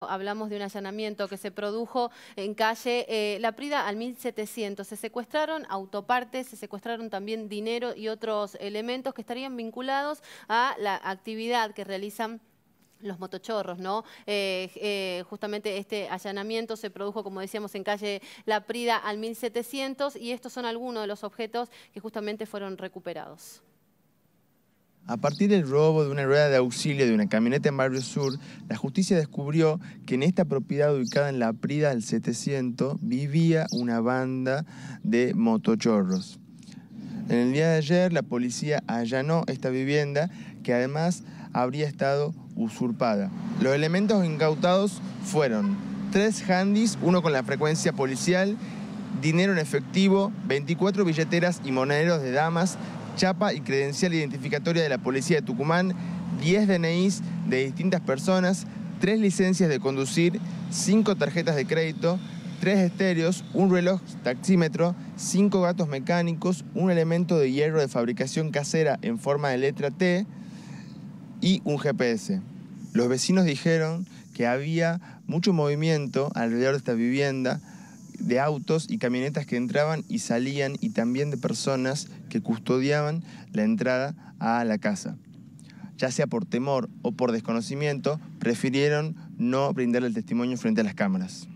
Hablamos de un allanamiento que se produjo en calle eh, La Prida al 1700. Se secuestraron autopartes, se secuestraron también dinero y otros elementos que estarían vinculados a la actividad que realizan los motochorros, ¿no? Eh, eh, justamente este allanamiento se produjo, como decíamos, en calle La Prida al 1700 y estos son algunos de los objetos que justamente fueron recuperados. A partir del robo de una rueda de auxilio de una camioneta en Barrio Sur, la justicia descubrió que en esta propiedad ubicada en la Prida del 700 vivía una banda de motochorros. En el día de ayer la policía allanó esta vivienda que además habría estado usurpada. Los elementos incautados fueron tres handys, uno con la frecuencia policial, dinero en efectivo, 24 billeteras y monederos de damas, chapa y credencial identificatoria de la Policía de Tucumán, 10 DNIs de distintas personas, 3 licencias de conducir, 5 tarjetas de crédito, 3 estéreos, un reloj taxímetro, 5 gatos mecánicos, un elemento de hierro de fabricación casera en forma de letra T y un GPS. Los vecinos dijeron que había mucho movimiento alrededor de esta vivienda, de autos y camionetas que entraban y salían y también de personas que custodiaban la entrada a la casa. Ya sea por temor o por desconocimiento, prefirieron no brindar el testimonio frente a las cámaras.